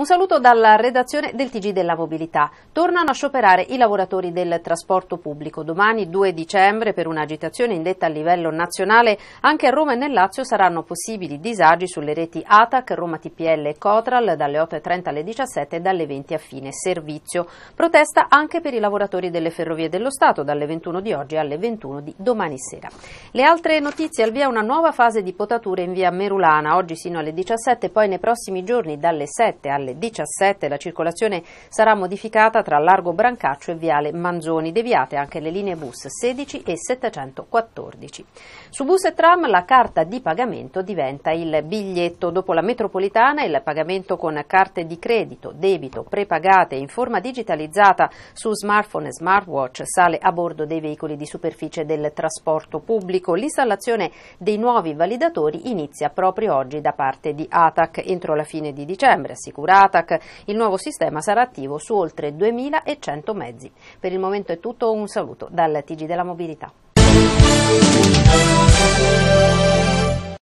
Un saluto dalla redazione del TG della Mobilità. Tornano a scioperare i lavoratori del trasporto pubblico. Domani 2 dicembre per un'agitazione indetta a livello nazionale anche a Roma e nel Lazio saranno possibili disagi sulle reti ATAC, Roma TPL e Cotral dalle 8.30 alle 17 e dalle 20 a fine servizio. Protesta anche per i lavoratori delle ferrovie dello Stato dalle 21 di oggi alle 21 di domani sera. Le altre notizie al via una nuova fase di potature in via Merulana oggi sino alle 17 poi nei prossimi giorni dalle 7 alle alle 17 la circolazione sarà modificata tra Largo Brancaccio e Viale Manzoni, deviate anche le linee bus 16 e 714. Su bus e tram la carta di pagamento diventa il biglietto. Dopo la metropolitana il pagamento con carte di credito, debito, prepagate in forma digitalizzata su smartphone e smartwatch sale a bordo dei veicoli di superficie del trasporto pubblico. L'installazione dei nuovi validatori inizia proprio oggi da parte di ATAC entro la fine di dicembre, assicurata ATAC. Il nuovo sistema sarà attivo su oltre 2.100 mezzi. Per il momento è tutto, un saluto dal TG della Mobilità.